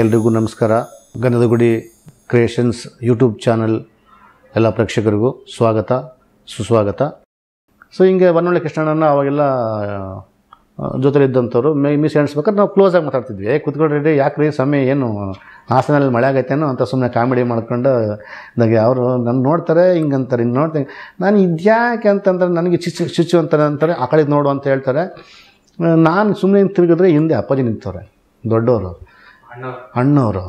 ಎಲ್ರಿಗೂ ನಮಸ್ಕಾರ Gandhadagudi creations YouTube channel ಎಲ್ಲ ಪ್ರೇಕ್ಷಕರಿಗೂ ಸ್ವಾಗತ ಸುಸ್ವಾಗತ ಸೊ ಹಿಂಗೆ ಬನ್ನೊಳ್ಳೆ ಕೃಷ್ಣಣ್ಣನ ಅವಾಗೆಲ್ಲ ಜೊತೆಲಿದ್ದಂಥವ್ರು ಮೇ ಮಿಸ್ ಎಣಿಸ್ಬೇಕಾದ್ರೆ ನಾವು ಕ್ಲೋಸಾಗಿ ಮಾತಾಡ್ತಿದ್ವಿ ಕುತ್ಕೊಂಡ್ರಿ ಯಾಕೆ ರೀ ಸಮಯ ಏನು ಹಾಸನಲ್ಲಿ ಮಳೆ ಆಗೈತೇನೋ ಅಂತ ಸುಮ್ಮನೆ ಕಾಮಿಡಿ ಮಾಡ್ಕೊಂಡು ನನಗೆ ಅವರು ನನ್ನ ನೋಡ್ತಾರೆ ಹಿಂಗೆ ಅಂತಾರೆ ಹಿಂಗೆ ನೋಡ್ತೀನಿ ನಾನು ಇದ್ಯಾಕೆ ಅಂತಂದ್ರೆ ನನಗೆ ಚಿಚ್ಚು ಚಿಚ್ಚು ಅಂತ ಅಂತಾರೆ ಆ ಕಡೆಗೆ ನೋಡು ಅಂತ ಹೇಳ್ತಾರೆ ನಾನು ಸುಮ್ಮನೆ ತಿರುಗಿದ್ರೆ ಹಿಂದೆ ಅಪ್ಪಾಜಿ ನಿಂತವ್ರೆ ದೊಡ್ಡವರು ಅಣ್ಣವರು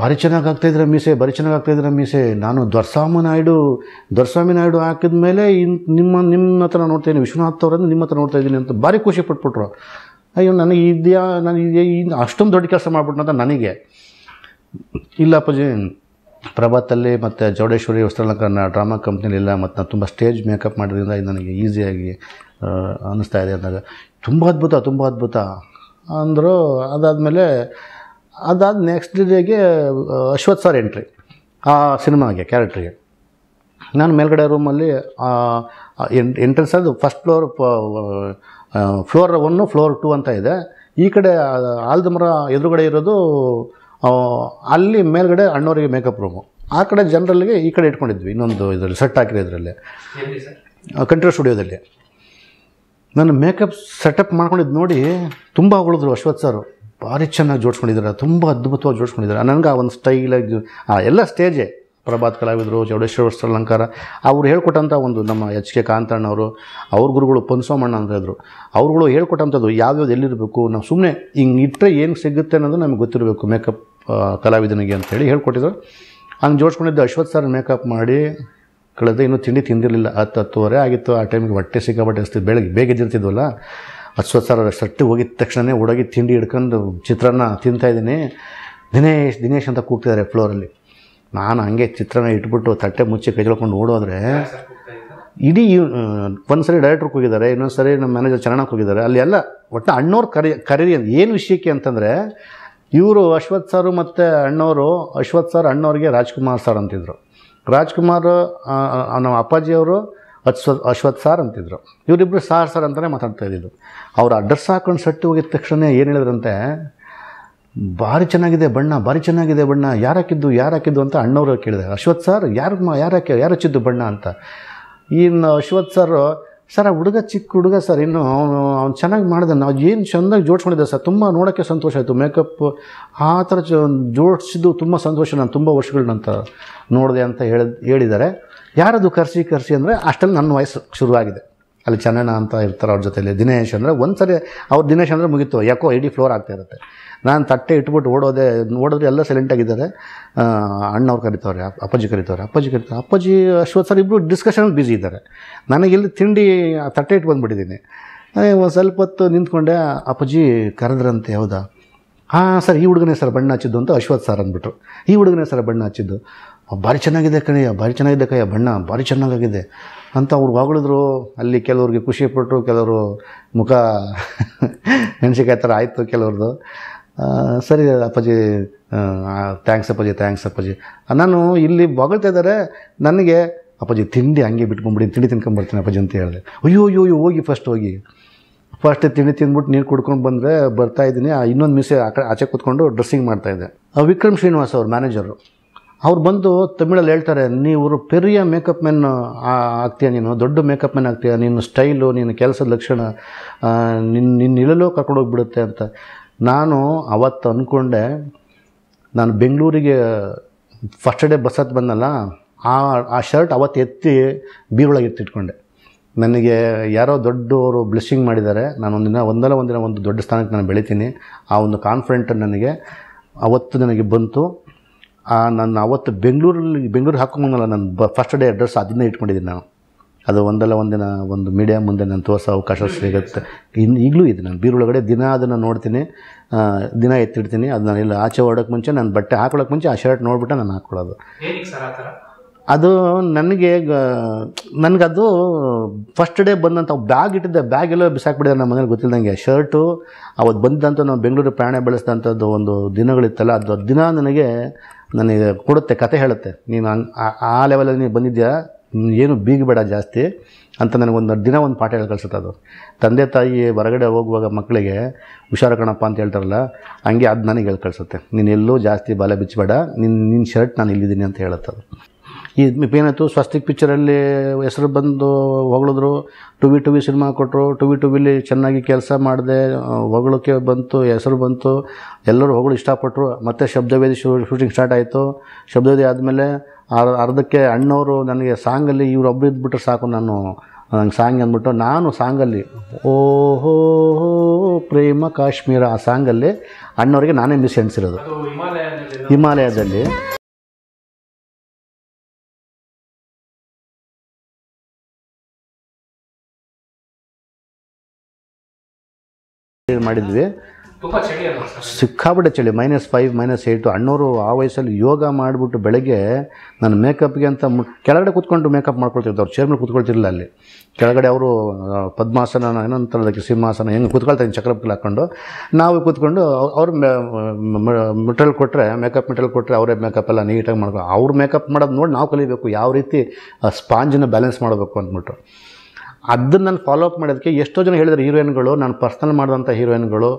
ಭಾರಿ ಚೆನ್ನಾಗಿ ಆಗ್ತಾಯಿದ್ರೆ ಮೀಸೆ ಭಾರಿ ಚೆನ್ನಾಗಿ ಆಗ್ತಾಯಿದ್ರೆ ಮೀಸೆ ನಾನು ದೊರಸ್ವಾಮಿ ನಾಯ್ಡು ದೊರಸಾಮಿ ನಾಯ್ಡು ಹಾಕಿದ ಮೇಲೆ ನಿಮ್ಮ ನಿಮ್ಮ ಹತ್ರ ನೋಡ್ತಾಯಿದ್ದೀನಿ ವಿಶ್ವನಾಥ್ ಅವರನ್ನು ನಿಮ್ಮ ಹತ್ರ ನೋಡ್ತಾ ಅಂತ ಭಾರಿ ಖುಷಿ ಪಟ್ಬಿಟ್ರು ಅಯ್ಯೋ ನನಗೆ ಇದೆಯಾ ನಾನು ಅಷ್ಟೊಂದು ದೊಡ್ಡ ಕೆಲಸ ಅಂತ ನನಗೆ ಇಲ್ಲಪ್ಪಾಜಿ ಪ್ರಭಾತಲ್ಲಿ ಮತ್ತು ಜೌಡೇಶ್ವರಿ ವಸ್ತ್ರಲಂಕರಣ ಡ್ರಾಮಾ ಕಂಪ್ನಿಲಿಲ್ಲ ಮತ್ತು ನಾನು ತುಂಬ ಸ್ಟೇಜ್ ಮೇಕಪ್ ಮಾಡಿದ್ರಿಂದ ಇದು ನನಗೆ ಈಸಿಯಾಗಿ ಅನ್ನಿಸ್ತಾ ಇದೆ ಅಂದಾಗ ತುಂಬ ಅದ್ಭುತ ತುಂಬ ಅದ್ಭುತ ಅಂದರು ಅದಾದಮೇಲೆ ಅದಾದ ನೆಕ್ಸ್ಟ್ ಡೇಗೆ ಅಶ್ವಥ್ ಸರ್ ಎಂಟ್ರಿ ಆ ಸಿನಿಮಾಗೆ ಕ್ಯಾರೆಕ್ಟ್ರಿಗೆ ನಾನು ಮೇಲ್ಗಡೆ ರೂಮಲ್ಲಿ ಎಂಟ್ರೆನ್ಸ್ ಅದು first floor floor one floor two ಅಂತ ಇದೆ ಈ ಕಡೆ ಮರ ಎದುರುಗಡೆ ಇರೋದು ಅಲ್ಲಿ ಮೇಲ್ಗಡೆ ಅಣ್ಣವರಿಗೆ ಮೇಕಪ್ ರೂಮು ಆ ಕಡೆ ಜನರಲ್ಲಿಗೆ ಈ ಕಡೆ ಇಟ್ಕೊಂಡಿದ್ವಿ ಇನ್ನೊಂದು ಇದರಲ್ಲಿ ಸೆಟ್ ಹಾಕಿರೋ ಇದರಲ್ಲಿ ಕಂಟ್ರೋ ಸ್ಟುಡಿಯೋದಲ್ಲಿ ನಾನು ಮೇಕಪ್ ಸೆಟಪ್ ಮಾಡ್ಕೊಂಡಿದ್ದು ನೋಡಿ ತುಂಬ ಹೊಗಳಿದ್ರು ಅಶ್ವಥ್ ಸರು ಭಾರಿ ಚೆನ್ನಾಗಿ ಜೋಡಿಸ್ಕೊಂಡಿದ್ದಾರೆ ತುಂಬ ಅದ್ಭುತವಾಗಿ ಜೋಡಿಸ್ಕೊಂಡಿದ್ದಾರೆ ನನಗೆ ಆ ಒಂದು ಸ್ಟೈಲಾಗಿ ಎಲ್ಲ ಸ್ಟೇಜೇ ಪ್ರಭಾತ್ ಕಲಾವಿದರು ಚೌಡೇಶ್ವರ ಅಲಂಕಾರ ಅವ್ರು ಹೇಳ್ಕೊಟ್ಟಂಥ ಒಂದು ನಮ್ಮ ಎಚ್ ಕೆ ಕಾಂತಣ್ಣವರು ಅವ್ರ ಗುರುಗಳು ಪನ್ಸೋಮಣ್ಣ ಅಂತ ಇದ್ದರು ಅವ್ರುಗಳು ಹೇಳ್ಕೊಟ್ಟಂಥದ್ದು ಯಾವ್ಯಾವ್ದು ಎಲ್ಲಿರಬೇಕು ನಾವು ಸುಮ್ಮನೆ ಹಿಂಗೆ ಇಟ್ಟರೆ ಏನು ಸಿಗುತ್ತೆ ಅನ್ನೋದು ನಮಗೆ ಗೊತ್ತಿರಬೇಕು ಮೇಕಪ್ ಕಲಾವಿದನಿಗೆ ಅಂತೇಳಿ ಹೇಳ್ಕೊಟ್ಟಿದ್ರು ಹಂಗೆ ಜೋಡ್ಸ್ಕೊಂಡಿದ್ದು ಅಶ್ವಥ್ ಸರ್ ಮೇಕಪ್ ಮಾಡಿ ಕಳೆದ ಇನ್ನೂ ತಿಂಡಿ ತಿಂದಿರಲಿಲ್ಲ ಹತ್ತು ಹತ್ತುವರೆ ಆಗಿತ್ತು ಆ ಟೈಮಿಗೆ ಹೊಟ್ಟೆ ಸಿಕ್ಕಾಬಟ್ಟೆ ಅನಿಸ್ತಿತ್ತು ಬೆಳಗ್ಗೆ ಬೇಗ ಎದ್ದಿರ್ತಿದ್ವಲ್ಲ ಅಶ್ವತ್ ಸರ್ ಸಟ್ಟಿ ಹೋಗಿದ ತಕ್ಷಣವೇ ಒಡಗಿ ತಿಂಡಿ ಹಿಡ್ಕೊಂಡು ಚಿತ್ರಾನ್ನ ತಿಂತಾಯಿದ್ದೀನಿ ದಿನೇಶ್ ದಿನೇಶ್ ಅಂತ ಕೂಗ್ತಿದ್ದಾರೆ ಫ್ಲೋರಲ್ಲಿ ನಾನು ಹಂಗೆ ಚಿತ್ರಾನ್ನ ಇಟ್ಬಿಟ್ಟು ತಟ್ಟೆ ಮುಚ್ಚಿ ಕೈಗೊಳ್ಕೊಂಡು ಓಡೋದ್ರೆ ಇಡೀ ಒಂದು ಸರಿ ಡೈರೆಕ್ಟ್ರಿಗೆ ಹೋಗಿದ್ದಾರೆ ಇನ್ನೊಂದು ಸರಿ ನಮ್ಮ ಮ್ಯಾನೇಜರ್ ಚರಣಕ್ಕೆ ಹೋಗಿದ್ದಾರೆ ಅಲ್ಲಿ ಎಲ್ಲ ಒಟ್ಟು ಅಣ್ಣವ್ರು ಕರಿ ಕರೀರಿ ಅಂತ ಏನು ವಿಷಯಕ್ಕೆ ಅಂತಂದರೆ ಇವರು ಅಶ್ವಥ್ ಸಾರು ಮತ್ತು ಅಣ್ಣವರು ಅಶ್ವಥ್ ಸರ್ ಅಣ್ಣವ್ರಿಗೆ ರಾಜ್ಕುಮಾರ್ ಸರ್ ಅಂತಿದ್ರು ರಾಜ್ಕುಮಾರ್ ನಮ್ಮ ಅಪ್ಪಾಜಿಯವರು ಅಶ್ವ ಅಶ್ವಥ್ ಸಾರ್ ಅಂತಿದ್ರು ಇವರಿಬ್ಬರು ಸಾರ್ ಸರ್ ಅಂತಲೇ ಮಾತಾಡ್ತಾ ಇದ್ದಿದ್ದು ಅವ್ರ ಅಡ್ರೆಸ್ ಹಾಕೊಂಡು ಸಟ್ಟು ಹೋಗಿದ ತಕ್ಷಣ ಏನು ಹೇಳಿದ್ರಂತೆ ಭಾರಿ ಚೆನ್ನಾಗಿದೆ ಬಣ್ಣ ಭಾರಿ ಚೆನ್ನಾಗಿದೆ ಬಣ್ಣ ಯಾರಾಕಿದ್ದು ಯಾರಾಕಿದ್ದು ಅಂತ ಅಣ್ಣವರು ಕೇಳಿದೆ ಅಶ್ವಥ್ ಸಾರ್ ಯಾರು ಯಾರಾಕೆ ಯಾರು ಹಚ್ಚಿದ್ದು ಬಣ್ಣ ಅಂತ ಇನ್ನು ಅಶ್ವಥ್ ಸರ್ ಸರ್ ಆ ಹುಡುಗ ಚಿಕ್ಕ ಹುಡುಗ ಸರ್ ಇನ್ನು ಅವ್ನು ಚೆನ್ನಾಗಿ ಮಾಡಿದ ನಾವು ಏನು ಚೆಂದಾಗಿ ಜೋಡಿಸ್ಕೊಂಡಿದ್ದೆ ಸರ್ ತುಂಬ ನೋಡೋಕ್ಕೆ ಸಂತೋಷ ಆಯಿತು ಮೇಕಪ್ ಆ ಥರ ಜೋಡಿಸಿದ್ದು ತುಂಬ ಸಂತೋಷ ನಾನು ತುಂಬ ವರ್ಷಗಳ ನಂತರ ನೋಡಿದೆ ಅಂತ ಹೇಳಿದ ಹೇಳಿದ್ದಾರೆ ಯಾರದು ಕರ್ಸಿ ಕರ್ಸಿ ಅಂದರೆ ಅಷ್ಟಲ್ಲಿ ನನ್ನ ವಯಸ್ಸು ಶುರುವಾಗಿದೆ ಅಲ್ಲಿ ಚೆನ್ನಣ್ಣ ಅಂತ ಇರ್ತಾರೆ ಅವ್ರ ಜೊತೆಯಲ್ಲಿ ದಿನೇಶ್ ಅಂದರೆ ಒಂದು ಸರಿ ಅವ್ರು ದಿನೇಶ್ ಅಂದರೆ ಮುಗೀತು ಯಾಕೋ ಇಡೀ ಫ್ಲೋರ್ ಆಗ್ತಾ ಇರುತ್ತೆ ನಾನು ತಟ್ಟೆ ಇಟ್ಬಿಟ್ಟು ಓಡೋದೆ ಓಡಿದ್ರೆ ಎಲ್ಲ ಸೈಲೆಂಟಾಗಿದ್ದಾರೆ ಅಣ್ಣವ್ರು ಕರಿತವ್ರೆ ಅಪ್ಪಾಜಿ ಕರಿತವ್ರೆ ಅಪ್ಪಾಜಿ ಕರಿತಾರೆ ಅಪ್ಪಾಜಿ ಅಶ್ವತ್ ಸರ್ ಇಬ್ಬರು ಡಿಸ್ಕಷನಲ್ಲಿ ಬ್ಯುಸಿ ಇದ್ದಾರೆ ನನಗೆ ಇಲ್ಲಿ ತಿಂಡಿ ತಟ್ಟೆ ಇಟ್ಟು ಬಂದುಬಿಟ್ಟಿದ್ದೀನಿ ಒಂದು ಸ್ವಲ್ಪ ಹೊತ್ತು ನಿಂತ್ಕೊಂಡೆ ಅಪ್ಪಾಜಿ ಕರೆದ್ರಂತೆ ಹೌದಾ ಹಾಂ ಸರ್ ಈ ಹುಡುಗನೇ ಸರ್ ಬಣ್ಣ ಹಚ್ಚಿದ್ದು ಅಂತ ಅಶ್ವತ್ ಸರ್ ಅಂದ್ಬಿಟ್ರು ಈ ಹುಡುಗನೇ ಸರ್ ಬಣ್ಣ ಹಚ್ಚಿದ್ದು ಭಾರಿ ಚೆನ್ನಾಗಿದೆ ಕಣಯ್ಯ ಭಾರಿ ಚೆನ್ನಾಗಿದೆ ಕಯ್ಯ ಬಣ್ಣ ಭಾರಿ ಚೆನ್ನಾಗಾಗಿದೆ ಅಂತ ಅವ್ರು ಹೊಗಳಿದ್ರು ಅಲ್ಲಿ ಕೆಲವ್ರಿಗೆ ಖುಷಿಪಟ್ಟರು ಕೆಲವರು ಮುಖ ನೆನ್ಸಿಕಾಯಿ ಥರ ಆಯಿತು ಕೆಲವ್ರದ್ದು ಸರಿ ಅಪ್ಪಾಜಿ ಥ್ಯಾಂಕ್ಸ್ ಅಪ್ಪಾಜಿ ಥ್ಯಾಂಕ್ಸ್ ಅಪ್ಪಾಜಿ ನಾನು ಇಲ್ಲಿ ಬೊಗಳ್ತಾ ಇದ್ದಾರೆ ನನಗೆ ಅಪ್ಪಾಜಿ ತಿಂಡಿ ಹಂಗೆ ಬಿಟ್ಕೊಂಬಿಡಿ ತಿಂಡಿ ತಿನ್ಕೊಂಬರ್ತೀನಿ ಅಪ್ಪಾಜಿ ಅಂತ ಹೇಳಿದೆ ಅಯ್ಯೋ ಅಯ್ಯೋ ಅಯ್ಯೋ ಹೋಗಿ ಫಸ್ಟ್ ಹೋಗಿ ಫಸ್ಟ್ ತಿಂಡಿ ತಿಂದ್ಬಿಟ್ಟು ನೀರು ಕುಡ್ಕೊಂಡು ಬಂದರೆ ಬರ್ತಾಯಿದ್ದೀನಿ ಇನ್ನೊಂದು ಮಿಸೆ ಆ ಆಚೆ ಕೂತ್ಕೊಂಡು ಡ್ರೆಸ್ಸಿಂಗ್ ಮಾಡ್ತಾಯಿದ್ದೆ ವಿಕ್ರಮ್ ಶ್ರೀನಿವಾಸ್ ಅವ್ರ ಮ್ಯಾನೇಜರು ಅವ್ರು ಬಂದು ತಮಿಳಲ್ಲಿ ಹೇಳ್ತಾರೆ ನೀವು ಪೆರಿಯ ಮೇಕಪ್ ಮೆನ್ ಆಗ್ತೀಯ ನೀನು ದೊಡ್ಡ ಮೇಕಪ್ ಮೆನ್ ಆಗ್ತೀಯ ನಿನ್ನ ಸ್ಟೈಲು ನಿನ್ನ ಕೆಲಸದ ಲಕ್ಷಣ ನಿನ್ನ ನಿನ್ನ ಇಳಲೋ ಕರ್ಕೊಂಡೋಗಿಬಿಡುತ್ತೆ ಅಂತ ನಾನು ಅವತ್ತು ಅಂದ್ಕೊಂಡೆ ನಾನು ಬೆಂಗಳೂರಿಗೆ ಫಸ್ಟ್ ಡೇ ಬಸ್ ಹತ್ತು ಬಂದಲ್ಲ ಆ ಆ ಶರ್ಟ್ ಅವತ್ತು ಎತ್ತಿ ಬೀರೊಳಗೆ ಎತ್ತಿಟ್ಕೊಂಡೆ ನನಗೆ ಯಾರೋ ದೊಡ್ಡವರು ಬ್ಲೆಸ್ಸಿಂಗ್ ಮಾಡಿದ್ದಾರೆ ನಾನು ಒಂದಿನ ಒಂದಲ್ಲ ಒಂದಿನ ಒಂದು ದೊಡ್ಡ ಸ್ಥಾನಕ್ಕೆ ನಾನು ಬೆಳಿತೀನಿ ಆ ಒಂದು ಕಾನ್ಫಿಡೆಂಟ್ ನನಗೆ ಅವತ್ತು ನನಗೆ ಬಂತು ನಾನು ಅವತ್ತು ಬೆಂಗಳೂರಲ್ಲಿ ಬೆಂಗಳೂರು ಹಾಕೊಂಬಂಗಲ್ಲ ನಾನು ಬ ಫಸ್ಟ್ ಡೇ ಅಡ್ರೆಸ್ ಅದನ್ನೇ ಇಟ್ಕೊಂಡಿದ್ದೀನಿ ನಾನು ಅದು ಒಂದಲ್ಲ ಒಂದಿನ ಒಂದು ಮೀಡಿಯಾ ಮುಂದೆ ನಾನು ತೋರಿಸೋ ಅವಕಾಶ ಸಿಗುತ್ತೆ ಇನ್ನು ಈಗಲೂ ಇದೆ ನಾನು ಬೀರೊಳಗಡೆ ದಿನ ಅದನ್ನು ನೋಡ್ತೀನಿ ದಿನ ಎತ್ತಿಡ್ತೀನಿ ಅದು ನಾನು ಇಲ್ಲ ಆಚೆ ಓಡೋಕೆ ಮುಂಚೆ ನಾನು ಬಟ್ಟೆ ಹಾಕೊಳಕ್ಕೆ ಮುಂಚೆ ಆ ಶರ್ಟ್ ನೋಡ್ಬಿಟ್ಟು ನಾನು ಹಾಕ್ಕೊಳ್ಳೋದು ಅದು ನನಗೆ ನನಗದು ಫಸ್ಟ್ ಡೇ ಬಂದಂಥ ಬ್ಯಾಗ್ ಇಟ್ಟಿದ್ದೆ ಬ್ಯಾಗ್ ಎಲ್ಲೋ ಬಿಸಾಕ್ಬಿಟ್ಟಿದೆ ನಮ್ಮ ಮನೇಲಿ ಗೊತ್ತಿಲ್ಲದಂಗೆ ಶರ್ಟು ಅವತ್ತು ಬಂದಂಥ ನಾವು ಬೆಂಗಳೂರು ಪ್ರಯಾಣ ಬೆಳೆಸಿದಂಥದ್ದು ಒಂದು ದಿನಗಳಿತ್ತಲ್ಲ ಅದು ದಿನ ನನಗೆ ನನಗೆ ಕೊಡುತ್ತೆ ಕತೆ ಹೇಳುತ್ತೆ ನೀನು ಆ ಲೆವೆಲಲ್ಲಿ ನೀವು ಬಂದಿದ್ಯಾ ಏನು ಬೀಗಬೇಡ ಜಾಸ್ತಿ ಅಂತ ನನಗೊಂದು ದಿನ ಒಂದು ಪಾಠ ಹೇಳಿ ಕಳಿಸುತ್ತೆ ಅದು ತಂದೆ ತಾಯಿ ಹೊರಗಡೆ ಹೋಗುವಾಗ ಮಕ್ಕಳಿಗೆ ಹುಷಾರು ಕಣಪ್ಪ ಅಂತ ಹೇಳ್ತಾರಲ್ಲ ಹಂಗೆ ಅದು ನನಗೆ ಹೇಳಿ ಕಳಿಸುತ್ತೆ ನೀನು ಎಲ್ಲೂ ಜಾಸ್ತಿ ಬಾಲ ಬಿಚ್ಚಬೇಡ ನಿನ್ನ ನಿನ್ನ ಶರ್ಟ್ ನಾನು ಇಲ್ಲಿದ್ದೀನಿ ಅಂತ ಹೇಳುತ್ತೆ ಅದು ಈ ಏನಾಯಿತು ಸ್ವಸ್ತಿಕ್ ಪಿಕ್ಚರಲ್ಲಿ ಹೆಸರು ಬಂದು ಹೊಗಳಿದ್ರು ಟು ವಿ ಟು ವಿ ಸಿನಿಮಾ ಕೊಟ್ಟರು ಟು ವಿ ಟು ವಿಲಿ ಚೆನ್ನಾಗಿ ಕೆಲಸ ಮಾಡಿದೆ ಹೊಗಳಕ್ಕೆ ಬಂತು ಹೆಸರು ಬಂತು ಎಲ್ಲರೂ ಹೊಗಳು ಇಷ್ಟಪಟ್ಟರು ಮತ್ತು ಶಬ್ದವೇದಿ ಶೂಟಿಂಗ್ ಸ್ಟಾರ್ಟ್ ಆಯಿತು ಶಬ್ದವೇದಿ ಆದಮೇಲೆ ಅರ್ಧಕ್ಕೆ ಅಣ್ಣವರು ನನಗೆ ಸಾಂಗಲ್ಲಿ ಇವ್ರು ಒಬ್ಬರು ಇದ್ಬಿಟ್ರೆ ಸಾಕು ನಾನು ನಂಗೆ ಸಾಂಗ್ ಅಂದ್ಬಿಟ್ಟು ನಾನು ಸಾಂಗಲ್ಲಿ ಓಹೋ ಪ್ರೇಮ ಕಾಶ್ಮೀರ ಆ ಸಾಂಗಲ್ಲಿ ಅಣ್ಣವ್ರಿಗೆ ನಾನೇ ಮಿಸ್ ಎಣಿಸಿರೋದು ಹಿಮಾಲಯದಲ್ಲಿ ಮಾಡಿದ್ವಿ ಸಿಕ್ಕಾಬಿಟ್ಟೆ ಚಳಿ ಮೈನಸ್ ಫೈವ್ ಮೈನಸ್ ಏಯ್ಟು ಅಣ್ಣವರು ಆ ವಯಸ್ಸಲ್ಲಿ ಯೋಗ ಮಾಡಿಬಿಟ್ಟು ಬೆಳಗ್ಗೆ ನಾನು ಮೇಕಪ್ಗೆ ಅಂತ ಕೆಳಗಡೆ ಕೂತ್ಕೊಂಡು ಮೇಕಪ್ ಮಾಡ್ಕೊಳ್ತಿರ್ತಾರೆ ಅವ್ರು ಚೇರ್ ಮೇಲೆ ಅಲ್ಲಿ ಕೆಳಗಡೆ ಅವರು ಪದ್ಮಾಸನ ಏನಂತ ಸಿಂಹಾಸನ ಹೆಂಗೆ ಇದ್ದೀನಿ ಚಕ್ರಪಕ್ಕಿ ಹಾಕ್ಕೊಂಡು ನಾವು ಕೂತ್ಕೊಂಡು ಅವ್ರ ಮೆಟೀರಿಯಲ್ ಕೊಟ್ಟರೆ ಮೇಕಪ್ ಮೆಟೀರಿಯಲ್ ಕೊಟ್ಟರೆ ಅವರೇ ಮೇಕಪ್ ಎಲ್ಲ ನೀಟಾಗಿ ಮಾಡ್ಕೊಂಡು ಅವ್ರು ಮೇಕಪ್ ಮಾಡೋದು ನೋಡಿ ನಾವು ಕಲಿಬೇಕು ಯಾವ ರೀತಿ ಸ್ಪಾಂಜನ್ನು ಬ್ಯಾಲೆನ್ಸ್ ಮಾಡಬೇಕು ಅಂದ್ಬಿಟ್ಟು ಅದನ್ನು ನಾನು ಫಾಲೋ ಅಪ್ ಮಾಡೋದಕ್ಕೆ ಎಷ್ಟೋ ಜನ ಹೇಳಿದ್ರು ಹೀರೋಯಿನ್ಗಳು ನಾನು ಪರ್ಸ್ನಲ್ ಮಾಡಿದಂಥ ಹೀರೋಯಿನ್ಗಳು